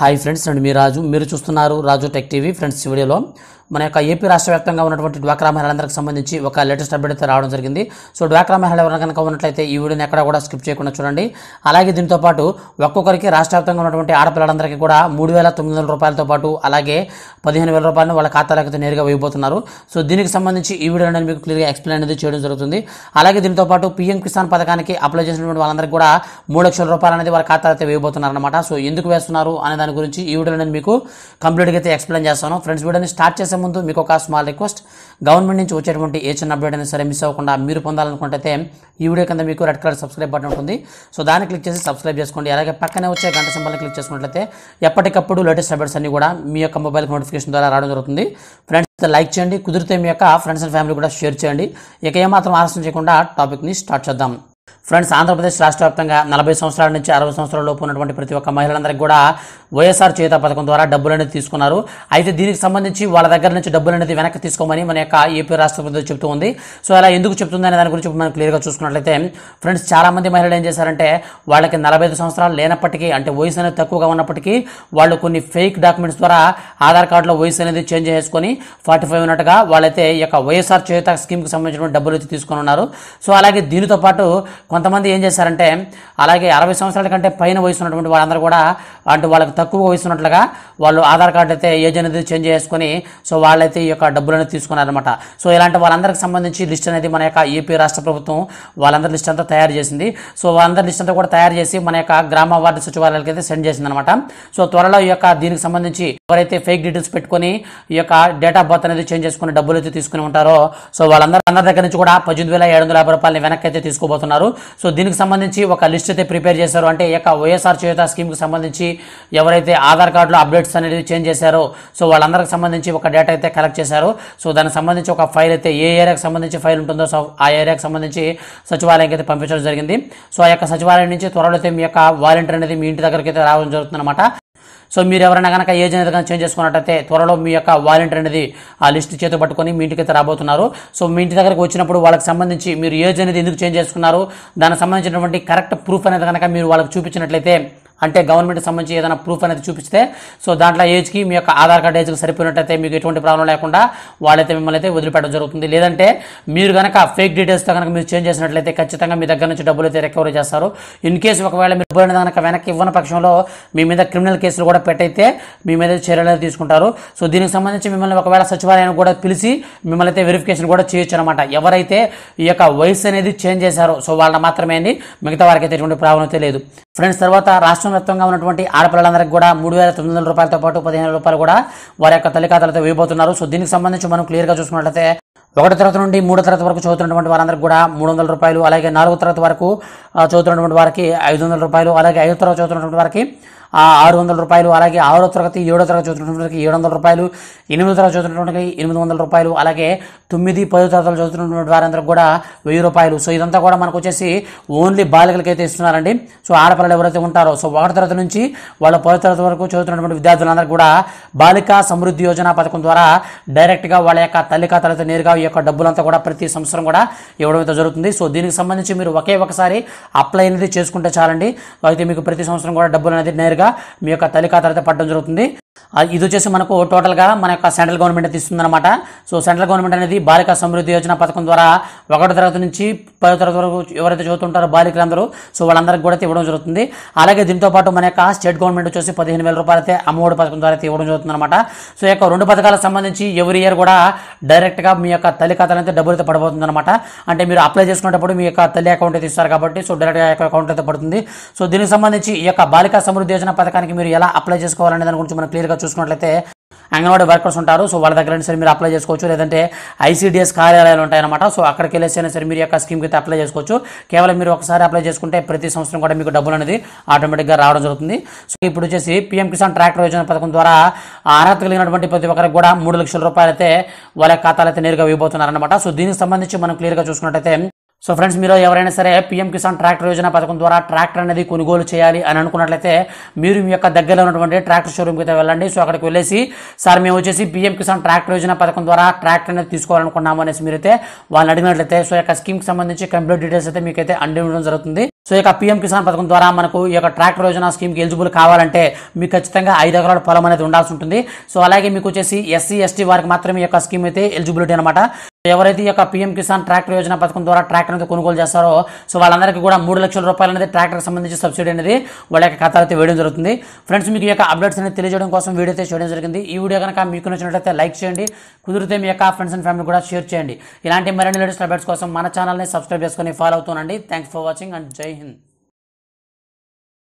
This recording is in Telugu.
హాయ్ ఫ్రెండ్స్ నేను మీ రాజు మీరు చూస్తున్నారు రాజు టెక్ టీవీ ఫ్రెండ్స్ వీడియోలో మన యొక్క ఏపీ రాష్ట్ర వ్యాప్తంగా ఉన్నటువంటి డ్వాక్రా మహిళలందరికి సంబంధించి ఒక లేటెస్ట్ అప్డేట్ అయితే రావడం జరిగింది సో డ్వాక్రా మహిళ ఎవరైనా కనుక ఉన్నట్లయితే ఈ వీడియోని ఎక్కడ కూడా స్కిప్ చేయకుండా చూడండి అలాగే దీంతో పాటు ఒక్కొక్కరికి రాష్ట్ర వ్యాప్తంగా ఉన్నటువంటి ఆడపిల్లలందరికీ కూడా మూడు వేల తొమ్మిది వందల రూపాయలతో పాటు అలాగే పదిహేను వేల రూపాయలను వాళ్ళ ఖాతాలకు నేరుగా వేయబోతున్నారు సో దీనికి సంబంధించి ఈ వీడియో మీకు క్లియర్గా ఎక్స్ప్లెయిన్ అనేది చేయడం జరుగుతుంది అలాగే దీంతో పాటు పీఎం కిసాన్ పథకానికి అప్లై చేసినటువంటి వాళ్ళందరికీ కూడా మూడు లక్షల రూపాయలు అనేది వాళ్ళ ఖాతాలతో వేయబోతున్నారనమాట సో ఎందుకు వేస్తున్నారు అనే దాని గురించి ఈ వీడియో నేను మీకు కంప్లీట్గా అయితే ఎక్స్ప్లెయిన్ చేస్తాను ఫ్రెండ్స్ వీడియోని స్టార్ట్ చేసే ముందు మీకు ఒక స్మాల్ రిక్వెస్ట్ గవర్నమెంట్ నుంచి వచ్చేటువంటి ఏ చిన్న అప్డేట్ అయినా సరే మిస్ అవ్వకుండా మీరు పొందాలనుకుంటే ఈ వీడియో కింద మీకు రెడ్ కలర్ సబ్స్క్రైబ్ బటన్ ఉంటుంది సో దాన్ని క్లిక్ చేసి సబ్స్క్రైబ్ చేసుకోండి అలాగే పక్కనే వచ్చే గంట సింబల్ని క్లిక్ చేసుకున్నట్లయితే ఎప్పటికప్పుడు లేటెస్ట్ అప్డేట్స్ అన్ని కూడా మీ యొక్క మొబైల్ నోటిఫికేషన్ ద్వారా రావడం జరుగుతుంది ఫ్రెండ్స్ లైక్ చేయండి కుదిరితే మీ యొక్క ఫ్రెండ్స్ అండ్ ఫ్యామిలీ కూడా షేర్ చేయండి ఇక ఏమాత్రం ఆలస్యం చేయకుండా టాపిక్ని స్టార్ట్ చేద్దాం ఫ్రెండ్స్ ఆంధ్రప్రదేశ్ రాష్ట్ర వ్యాప్తంగా నలభై సంవత్సరాల నుంచి అరవై సంవత్సరాల లోపు ఉన్నటువంటి ప్రతి ఒక్క మహిళలందరికీ కూడా వైఎస్ఆర్ చేత పథకం ద్వారా డబ్బులు అనేది తీసుకున్నారు అయితే దీనికి సంబంధించి వాళ్ళ దగ్గర నుంచి డబ్బులు అనేది వెనక్కి తీసుకోమని మన యొక్క ఏపీ రాష్ట్ర ప్రభుత్వం చెబుతూ ఉంది సో అలా ఎందుకు చెప్తుందనే దాని గురించి మనం క్లియర్గా చూసుకున్నట్లయితే ఫ్రెండ్స్ చాలామంది మహిళలు ఏం చేశారంటే వాళ్ళకి నలభై ఐదు సంవత్సరాలు లేనప్పటికీ అంటే వయసు అనేది తక్కువగా ఉన్నప్పటికీ వాళ్ళు కొన్ని ఫేక్ డాక్యుమెంట్స్ ద్వారా ఆధార్ కార్డులో వయసు అనేది చేంజ్ చేసుకొని ఫార్టీ ఫైవ్ ఉన్నట్టుగా వాళ్ళైతే ఈ యొక్క వైఎస్ఆర్ చేత స్కీమ్కి సంబంధించిన డబ్బులు అయితే తీసుకుని ఉన్నారు సో అలాగే దీనితో పాటు కొంతమంది ఏం చేశారంటే అలాగే అరవై సంవత్సరాల కంటే పైన వయసు ఉన్నటువంటి వాళ్ళందరూ కూడా అంటే వాళ్ళకి తక్కువ వయసు ఉన్నట్లుగా వాళ్ళు ఆధార్ కార్డు అయితే ఏజ్ అనేది చేంజ్ చేసుకుని సో వాళ్ళైతే ఈ యొక్క డబ్బులను తీసుకున్నారనమాట సో ఇలాంటి వాళ్ళందరికి సంబంధించి లిస్ట్ అనేది మన యొక్క ఏపీ రాష్ట్ర ప్రభుత్వం వాళ్ళందరి లిస్ట్ అంతా తయారు చేసింది సో వాళ్ళందరి లిస్ట్ అంతా కూడా తయారు చేసి మన యొక్క గ్రామ వార్డు సచివాలయాలకి అయితే సెండ్ చేసింది అనమాట సో త్వరలో ఈ యొక్క దీనికి సంబంధించి ఎవరైతే ఫేక్ డీటెయిల్స్ పెట్టుకుని ఈ యొక్క డేట్ ఆఫ్ బర్త్ అనేది చేంజ్ చేసుకుని డబ్బులు అయితే తీసుకుని ఉంటారో సో వాళ్ళందరూ అందరి దగ్గర నుంచి కూడా పద్దెనిమిది వేల ఏడు వందల యాభై రూపాయలు వెనక్కి అయితే తీసుకోబోతున్నారు సో దీనికి సంబంధించి ఒక లిస్ట్ అయితే ప్రిపేర్ చేశారు అంటే ఇక యొక్క వైఎస్ఆర్ స్కీమ్ స్కీమ్కి సంబంధించి ఎవరైతే ఆధార్ కార్డులో అప్డేట్స్ అనేది చేంజ్ చేశారో సో వాళ్ళందరికి సంబంధించి ఒక డేటా అయితే కలెక్ట్ చేశారు సో దానికి సంబంధించి ఒక ఫైల్ అయితే ఏ ఏరియాకి సంబంధించి ఫైల్ ఉంటుందో సో ఆ ఏరియాకి సంబంధించి సచివాలయానికి అయితే పంపించడం జరిగింది సో ఆ యొక్క సచివాలయం నుంచి త్వరలో అయితే మీ యొక్క వాలంటీర్ అనేది మీ ఇంటి దగ్గరికి అయితే రావడం జరుగుతుందన్నమాట సో మీరు ఎవరైనా కనుక ఏజెంట్ కనుక చేంజ్ చేసుకున్నట్టయితే త్వరలో మీ యొక్క వాలంటీర్ అనేది ఆ లిస్ట్ చేతి పట్టుకొని మీ ఇంటికి రాబోతున్నారు సో మీ ఇంటి దగ్గరకు వచ్చినప్పుడు వాళ్ళకి సంబంధించి మీరు ఏజ్ అనేది ఎందుకు చేంజ్ చేసుకున్నారు దానికి సంబంధించినటువంటి కరెక్ట్ ప్రూఫ్ అనేది కనుక మీరు వాళ్ళకి చూపించినట్లయితే అంటే గవర్నమెంట్ సంబంధించి ఏదైనా ప్రూఫ్ అనేది చూపిస్తే సో దాంట్లో ఏజ్కి మీ యొక్క ఆధార్ కార్డ్ ఏజ్కి సరిపోయినట్టయితే మీకు ఎటువంటి ప్రాబ్లం లేకుండా వాళ్ళైతే మిమ్మల్ని అయితే వదిలిపెట్టడం జరుగుతుంది లేదంటే మీరు కనుక ఫేక్ డీటెయిల్స్తో కనుక మీరు చేంజ్ చేసినట్లయితే ఖచ్చితంగా మీ దగ్గర నుంచి డబ్బులు అయితే రికవరీ చేస్తారు ఇన్ కేసు ఒకవేళ మీరు డబ్బులు కనుక వెనక్కి ఇవ్వని పక్షంలో మీ మీద క్రిమినల్ కేసులు కూడా పెట్టయితే మీ మీద చర్యలు తీసుకుంటారు సో దీనికి సంబంధించి మిమ్మల్ని ఒకవేళ సచివాలయాన్ని కూడా పిలిచి మిమ్మల్ని అయితే వెరిఫికేషన్ కూడా చేయొచ్చు అనమాట ఎవరైతే ఈ యొక్క వయసు అనేది చేంజ్ చేశారో సో వాళ్ళ మాత్రమే మిగతా వారికి అయితే ఎటువంటి ప్రాబ్లం అయితే లేదు ఫ్రెండ్స్ తర్వాత రాష్ట్రం రాష్ట్రం వ్యాప్తంగా ఉన్నటువంటి ఆడపిల్లలందరికీ కూడా మూడు వేల తొమ్మిది వందల రూపాయలతో పాటు పదిహేను రూపాయలు కూడా వారి యొక్క తల్లి ఖాతాలతో వేయబోతున్నారు సో దీనికి సంబంధించి మనం క్లియర్గా చూసుకున్నట్లయితే ఒకటి తరగతి నుండి మూడో తరగతి వరకు చదువుతున్నటువంటి వారందరికీ కూడా మూడు వందల రూపాయలు అలాగే నాలుగో తరగతి వరకు చదువుతున్నటువంటి వారికి ఐదు వందల రూపాయలు అలాగే ఐదో తరగతి చదువుతున్నటువంటి వారికి ఆరు వందల రూపాయలు అలాగే ఆరో తరగతి ఏడో తరగతి చదువుతున్నటువంటి ఏడు వందల రూపాయలు ఎనిమిదో తరగతి చదువుతున్నటువంటి ఎనిమిది వందల రూపాయలు అలాగే తొమ్మిది పదో తరగతులు చదువుతున్నటువంటి వారందరూ కూడా వెయ్యి రూపాయలు సో ఇదంతా కూడా మనకు వచ్చేసి ఓన్లీ బాలికలకైతే ఇస్తున్నారండి సో ఆడపిల్లలు ఎవరైతే ఉంటారో సో ఒకటి తరగతి నుంచి వాళ్ళ పదో తరగతి వరకు చదువుతున్నటువంటి విద్యార్థులందరూ కూడా బాలిక సమృద్ధి యోజన పథకం ద్వారా డైరెక్ట్గా వాళ్ళ యొక్క తల్లి ఖాతాలతో నేరుగా ఈ యొక్క డబ్బులంతా కూడా ప్రతి సంవత్సరం కూడా ఇవ్వడం అయితే జరుగుతుంది సో దీనికి సంబంధించి మీరు ఒకే ఒకసారి అప్లై అనేది చేసుకుంటే చాలండి అయితే మీకు ప్రతి సంవత్సరం కూడా డబ్బులు అనేది నేరుగా మీ యొక్క తల్లి ఖాతా అయితే పడడం జరుగుతుంది ఇది వచ్చేసి మనకు టోటల్గా మన యొక్క సెంట్రల్ గవర్నమెంట్ తీసుకుందనమాట సో సెంట్రల్ గవర్నమెంట్ అనేది బాలిక సమృద్ధి యోజన పథకం ద్వారా ఒకటో తరగతి నుంచి పదో తరగతి వరకు ఎవరైతే చదువుతుంటారో బాలికలందరూ సో వాళ్ళందరికీ కూడా ఇవ్వడం జరుగుతుంది అలాగే దీంతో పాటు మన యొక్క స్టేట్ గవర్నమెంట్ వచ్చేసి పదిహేను వేల రూపాయలు అయితే అమ్మఒడి పథకం ద్వారా ఇవ్వడం జరుగుతుంది అనమాట సో యొక్క రెండు పథకాలకు సంబంధించి ఎవరి ఇయర్ కూడా డైరెక్ట్గా మీ యొక్క తల్లి ఖాతాలో అయితే డబ్బులు అయితే పడబోతుంది అనమాట అంటే మీరు అప్లై చేసుకునేటప్పుడు మీ యొక్క తల్లి అకౌంట్ అయితే ఇస్తారు కాబట్టి సో డైరెక్ట్గా అకౌంట్ అయితే పడుతుంది సో దీనికి సంబంధించి ఈ యొక్క బాలిక సమృద్ధి యోజన పథకానికి మీరు ఎలా అప్లై చేసుకోవాలనే దాని గురించి మనం క్లియర్ గా చూసుకున్నట్లయితే అంగన్వాడీ వర్కర్స్ ఉంటారు సో వాళ్ళ దగ్గర సరే మీరు అప్లై చేసుకోవచ్చు లేదంటే ఐసీడీఎస్ కార్యాలయాలు ఉంటాయన్నమాట సో అక్కడికి వెళ్ళేసైనా సరే మీరు యొక్క స్కీమ్కి అయితే అప్లై చేసుకోవచ్చు కేవలం మీరు ఒకసారి అప్లై చేసుకుంటే ప్రతి సంవత్సరం కూడా మీకు డబ్బులు అనేది ఆటోమేటిక్గా రావడం జరుగుతుంది సో ఇప్పుడు వచ్చేసి పీఎం కిసాన్ ట్రాక్టర్ యోజన పథకం ద్వారా అర్హత కలిగినటువంటి ప్రతి ఒక్కరికి కూడా మూడు లక్షల రూపాయలు అయితే వాళ్ళ ఖాతాలు అయితే నేరుగా ఇవ్వబోతున్నారనమాట సో దీనికి సంబంధించి మనం క్లియర్గా చూసుకున్నట్టయితే సో ఫ్రెండ్స్ మీరు ఎవరైనా సరే పిఎం కిసాన్ ట్రాక్టర్ యోజన పథకం ద్వారా ట్రాక్టర్ అనేది కొనుగోలు చేయాలి అని అనుకున్నట్లయితే మీరు మీ యొక్క దగ్గరలో ఉన్నటువంటి ట్రాక్టర్ షోరూమ్కి అయితే వెళ్ళండి సో అక్కడికి వెళ్ళేసి సార్ మేము వచ్చేసి పిఎం కిసాన్ ట్రాక్టర్ యోజన పథకం ద్వారా ట్రాక్టర్ అనేది తీసుకోవాలనుకున్నాము అనేసి మీరు అయితే వాళ్ళని అడిగినట్లయితే సో యొక్క స్కీమ్కి సంబంధించి కంప్లీట్ డీటెయిల్స్ అయితే మీకు అయితే అండి ఉండడం జరుగుతుంది సో ఇక పిఎం కిసాన్ పథకం ద్వారా మనకు ఈ యొక్క ట్రాక్టర్ యోజన స్కీమ్కి ఎలిజిబుల్ కావాలంటే మీకు ఖచ్చితంగా ఐదు ఎకరాల పొలం అనేది ఉండాల్సి ఉంటుంది సో అలాగే మీకు వచ్చేసి ఎస్సీ ఎస్టీ వారికి మాత్రమే ఈ యొక్క స్కీమ్ అయితే ఎలిజిబిలిటీ అనమాట ఎవరైతే ఈ యొక్క పీఎం కిసాన్ ట్రాక్టర్ యోజన పథకం ద్వారా ట్రాక్టర్ అనేది కొనుగోలు చేస్తారో సో వాళ్ళందరికీ కూడా మూడు లక్షల రూపాయలు అనేది ట్రాక్టర్కి సంబంధించి సబ్సిడీ అనేది వాళ్ళ యొక్క ఖాతాలో అయితే వేయడం జరుగుతుంది ఫ్రెండ్స్ మీకు ఈ యొక్క అప్డేట్స్ అనేది తెలియజేయడం కోసం వీడియో అయితే చేయడం జరిగింది ఈ వీడియో కనుక మీకు నచ్చినట్లయితే లైక్ చేయండి కుదిరితే మీ యొక్క ఫ్రెండ్స్ అండ్ ఫ్యామిలీ కూడా షేర్ చేయండి ఇలాంటి మరిన్ని లేటెస్ట్ అప్డేట్స్ కోసం మన ఛానల్ని సబ్స్క్రైబ్ చేసుకొని ఫాలో అవుతుండండి thanks for watching and Jai Hind